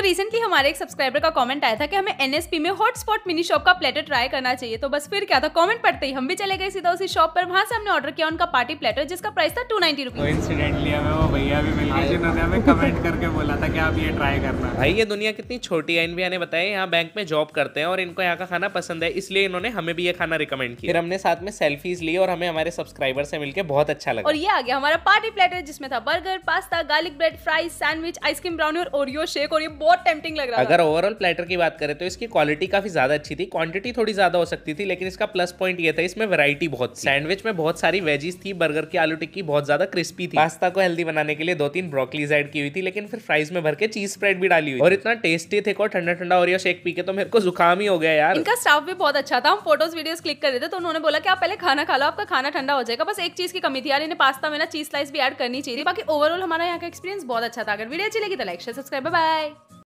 तो रिसेंटली हमारे एक सब्सक्राइबर का कमेंट आया था कि हमें एनएसपी में हॉटस्पॉट मिनी शॉप का प्लेटर ट्राई करना चाहिए तो बस फिर क्या था कमेंट पढ़ते ही हम भी चले गए सीधा उसी शॉप पर वहाँ से हमने ऑर्डर किया उनका पार्टी प्लेटर जिसका प्राइस था टू नाइनटी रुपीज हमें वो भैया भी मिल गए जिन्होंने हमें कमेंट करके बोला था कि आप ये ट्राई करना भाई ये दुनिया कितनी छोटी है इन भैया ने बताया यहाँ बैंक में जॉब करते हैं और इनको यहाँ का खाना पसंद है इसलिए इन्होंने हमें भी ये खाना रिकमेंड किया फिर हमने साथ में सेल्फीज ली और हमें हमारे सब्सक्राइबर से मिलकर बहुत अच्छा लगा और ये आ गया हमारा पार्टी प्लेटर जिसमें था burger pasta garlic bread fries sandwich ice cream brownie और ओरियो शेक और ये बहुत बहुत टेम्पटिंग लग रहा अगर ओवरऑल प्लेटर की बात करें तो इसकी क्वालिटी काफी ज्यादा अच्छी थी क्वांटिटी थोड़ी ज्यादा हो सकती थी लेकिन इसका प्लस पॉइंट ये था इसमें वैरायटी बहुत सैंडविच में बहुत सारी वेजीज थी बर्गर की आलू टिक्की बहुत ज्यादा क्रिस्पी थी पास्ता को हेल्दी बनाने के लिए दो तीन ब्रोकली एड की हुई थी लेकिन फिर फ्राइज में भर के चीज स्प्रेड भी डाली हुई और इतना टेस्टी थे और ठंडा ठंडा और शेक पी के तो मेरे को जुकाम ही हो गया यार इनका स्टाफ भी बहुत अच्छा था हम फोटोज वीडियो क्लिक कर रहे थे तो उन्होंने बोला कि आप पहले खाना खा लो आपका खाना ठंडा हो जाएगा बस एक चीज की कमी थी यार इन्हें पास्ता में ना चीज स्लाइस भी एड करनी चाहिए बाकी ओवरऑल हमारा यहाँ का एक्सपीरियंस बहुत अच्छा था अगर वीडियो अच्छी लगी तो लाइक शेयर सब्सक्राइब बाय